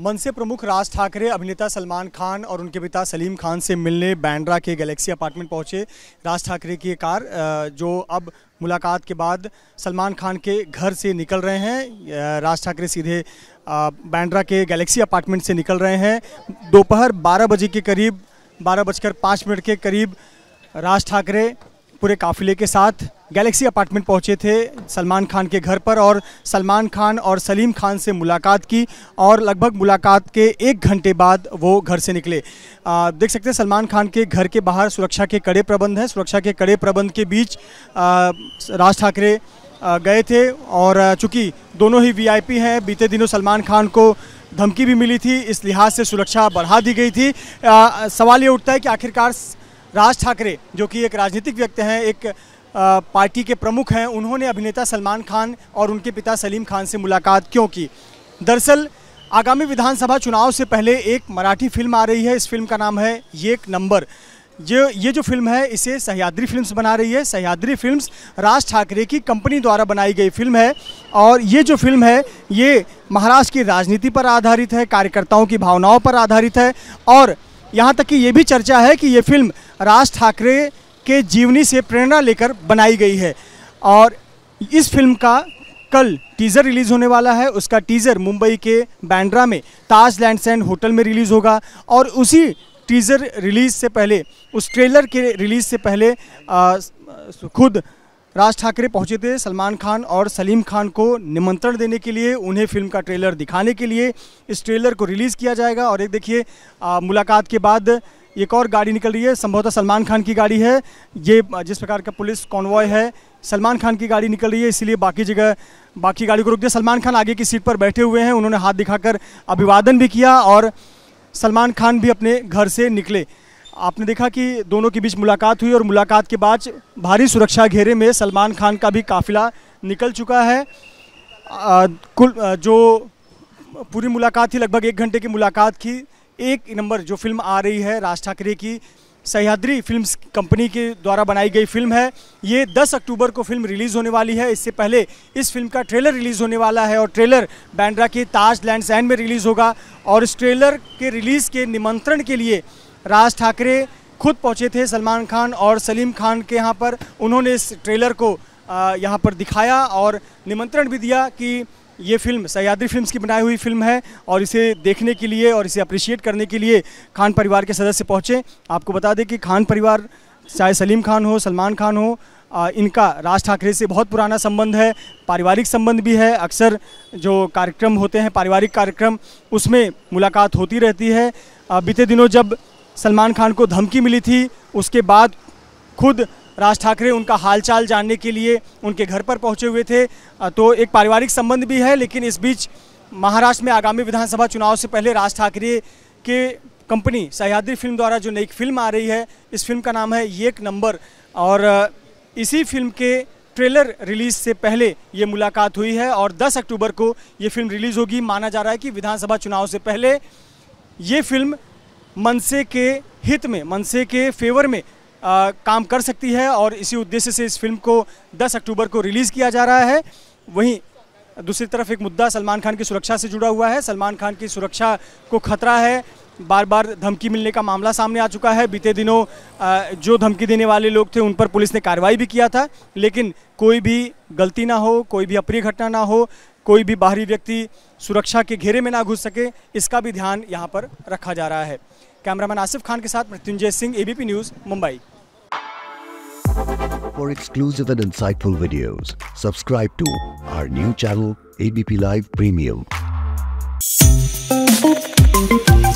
मनसे प्रमुख राज ठाकरे अभिनेता सलमान खान और उनके पिता सलीम खान से मिलने बैंड्रा के गैलेक्सी अपार्टमेंट पहुंचे राज ठाकरे की कार जो अब मुलाकात के बाद सलमान खान के घर से निकल रहे हैं राज ठाकरे सीधे बैंड्रा के गैलेक्सी अपार्टमेंट से निकल रहे हैं दोपहर बारह बजे के करीब बारह बजकर पाँच मिनट के करीब राज ठाकरे पूरे काफिले के साथ गैलेक्सी अपार्टमेंट पहुंचे थे सलमान खान के घर पर और सलमान खान और सलीम खान से मुलाकात की और लगभग मुलाकात के एक घंटे बाद वो घर से निकले आ, देख सकते हैं सलमान खान के घर के बाहर सुरक्षा के कड़े प्रबंध हैं सुरक्षा के कड़े प्रबंध के बीच राज ठाकरे गए थे और चूँकि दोनों ही वीआईपी हैं बीते दिनों सलमान खान को धमकी भी मिली थी इस लिहाज से सुरक्षा बढ़ा दी गई थी आ, सवाल ये उठता है कि आखिरकार राज ठाकरे जो कि एक राजनीतिक व्यक्ति हैं एक पार्टी के प्रमुख हैं उन्होंने अभिनेता सलमान खान और उनके पिता सलीम खान से मुलाकात क्यों की दरअसल आगामी विधानसभा चुनाव से पहले एक मराठी फिल्म आ रही है इस फिल्म का नाम है ये एक नंबर ये ये जो फिल्म है इसे सह्याद्री फिल्म्स बना रही है सह्याद्री फिल्म्स राज ठाकरे की कंपनी द्वारा बनाई गई फिल्म है और ये जो फिल्म है ये महाराष्ट्र की राजनीति पर आधारित है कार्यकर्ताओं की भावनाओं पर आधारित है और यहाँ तक कि ये भी चर्चा है कि ये फिल्म राज ठाकरे के जीवनी से प्रेरणा लेकर बनाई गई है और इस फिल्म का कल टीज़र रिलीज़ होने वाला है उसका टीज़र मुंबई के बैंड्रा में ताज लैंड सैंड होटल में रिलीज़ होगा और उसी टीज़र रिलीज़ से पहले उस ट्रेलर के रिलीज़ से पहले आ, खुद राज ठाकरे पहुंचे थे सलमान खान और सलीम खान को निमंत्रण देने के लिए उन्हें फिल्म का ट्रेलर दिखाने के लिए इस ट्रेलर को रिलीज़ किया जाएगा और एक देखिए मुलाकात के बाद एक और गाड़ी निकल रही है संभवतः सलमान खान की गाड़ी है ये जिस प्रकार का पुलिस कॉन्वॉय है सलमान खान की गाड़ी निकल रही है इसीलिए बाकी जगह बाकी गाड़ी को रोक दिया सलमान खान आगे की सीट पर बैठे हुए हैं उन्होंने हाथ दिखाकर अभिवादन भी किया और सलमान खान भी अपने घर से निकले आपने देखा कि दोनों के बीच मुलाकात हुई और मुलाकात के बाद भारी सुरक्षा घेरे में सलमान खान का भी काफिला निकल चुका है आ, कुल आ, जो पूरी मुलाकात थी लगभग एक घंटे की मुलाकात थी एक नंबर जो फिल्म आ रही है राज ठाकरे की सह्याद्री फिल्म्स कंपनी के द्वारा बनाई गई फिल्म है ये 10 अक्टूबर को फिल्म रिलीज़ होने वाली है इससे पहले इस फिल्म का ट्रेलर रिलीज़ होने वाला है और ट्रेलर बैंड्रा के ताज लैंड सैंड में रिलीज़ होगा और इस ट्रेलर के रिलीज़ के निमंत्रण के लिए राज ठाकरे खुद पहुंचे थे सलमान खान और सलीम खान के यहाँ पर उन्होंने इस ट्रेलर को यहाँ पर दिखाया और निमंत्रण भी दिया कि ये फिल्म सयाद्री फिल्म्स की बनाई हुई फिल्म है और इसे देखने के लिए और इसे अप्रिशिएट करने के लिए खान परिवार के सदस्य पहुँचे आपको बता दें कि खान परिवार चाहे सलीम खान हो सलमान खान हो इनका राज ठाकरे से बहुत पुराना संबंध है पारिवारिक संबंध भी है अक्सर जो कार्यक्रम होते हैं पारिवारिक कार्यक्रम उसमें मुलाकात होती रहती है बीते दिनों जब सलमान खान को धमकी मिली थी उसके बाद खुद राज ठाकरे उनका हालचाल जानने के लिए उनके घर पर पहुंचे हुए थे तो एक पारिवारिक संबंध भी है लेकिन इस बीच महाराष्ट्र में आगामी विधानसभा चुनाव से पहले राज ठाकरे के कंपनी सह्याद्री फिल्म द्वारा जो नई फिल्म आ रही है इस फिल्म का नाम है ये एक नंबर और इसी फिल्म के ट्रेलर रिलीज से पहले ये मुलाकात हुई है और 10 अक्टूबर को ये फिल्म रिलीज होगी माना जा रहा है कि विधानसभा चुनाव से पहले ये फिल्म मनसे के हित में मनसे के फेवर में आ, काम कर सकती है और इसी उद्देश्य से इस फिल्म को 10 अक्टूबर को रिलीज़ किया जा रहा है वहीं दूसरी तरफ एक मुद्दा सलमान खान की सुरक्षा से जुड़ा हुआ है सलमान खान की सुरक्षा को खतरा है बार बार धमकी मिलने का मामला सामने आ चुका है बीते दिनों जो धमकी देने वाले लोग थे उन पर पुलिस ने कार्रवाई भी किया था लेकिन कोई भी गलती ना हो कोई भी अप्रिय घटना ना हो कोई भी बाहरी व्यक्ति सुरक्षा के घेरे में ना घुस सके इसका भी ध्यान यहाँ पर रखा जा रहा है कैमरामैन आसिफ खान के साथ Mrityunjay Singh ABP News Mumbai for exclusive and insightful videos subscribe to our news channel ABP Live premium